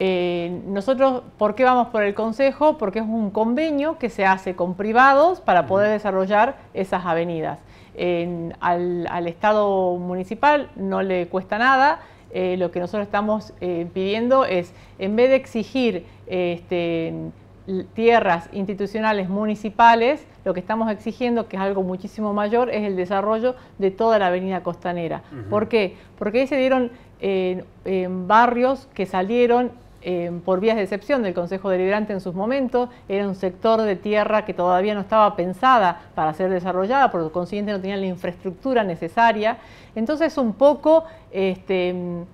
Eh, nosotros, ¿por qué vamos por el Consejo? Porque es un convenio que se hace con privados para poder desarrollar esas avenidas. al, Estado municipal no le cuesta nada. Eh, lo que nosotros estamos eh, pidiendo es, en vez de exigir este, tierras institucionales municipales, lo que estamos exigiendo, que es algo muchísimo mayor, es el desarrollo de toda la avenida costanera. ¿Por qué? Porque ahí se dieron barrios que salieron Em, por vías de excepción del Consejo Deliberante en sus momentos, era un sector de tierra que todavía no estaba pensada para ser desarrollada, por lo consiguiente no tenía la infraestructura necesaria. Entonces un poco, este, em,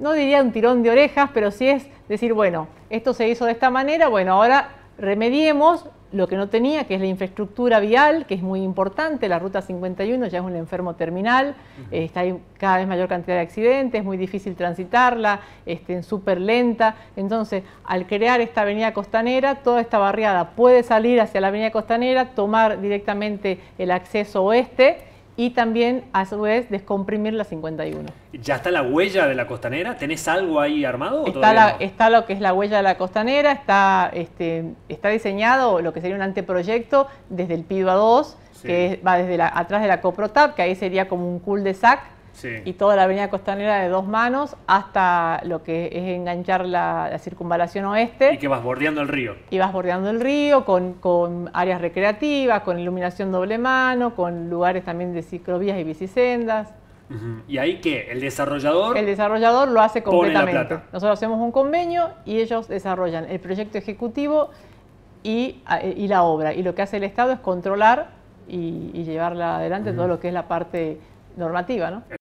no diría un tirón de orejas, pero sí es decir, bueno, esto se hizo de esta manera, bueno, ahora remediemos lo que no tenía, que es la infraestructura vial, que es muy importante, la Ruta 51 ya es un enfermo terminal, eh, está, hay cada vez mayor cantidad de accidentes, es muy difícil transitarla, este, súper lenta, entonces al crear esta avenida costanera, toda esta barriada puede salir hacia la avenida costanera, tomar directamente el acceso oeste, y también a su vez descomprimir la 51. ¿Ya está la huella de la costanera? ¿Tenés algo ahí armado? Está, está lo que es la huella de la costanera, está, este, está diseñado lo que sería un anteproyecto desde el PIBA 2, que va desde la, atrás de la Coprotap, que ahí sería como un cul de sac y toda la avenida costanera de dos manos hasta lo que es enganchar la, circunvalación oeste. Y que vas bordeando el río. Y vas bordeando el río con, áreas recreativas, con iluminación doble mano, con lugares también de ciclovías y bicisendas. ¿Y ahí qué? ¿El desarrollador? El desarrollador lo hace completamente. Nosotros hacemos un convenio y ellos desarrollan el proyecto ejecutivo y, la obra. Y lo que hace el Estado es controlar y, llevarla adelante todo lo que es la parte normativa, ¿no?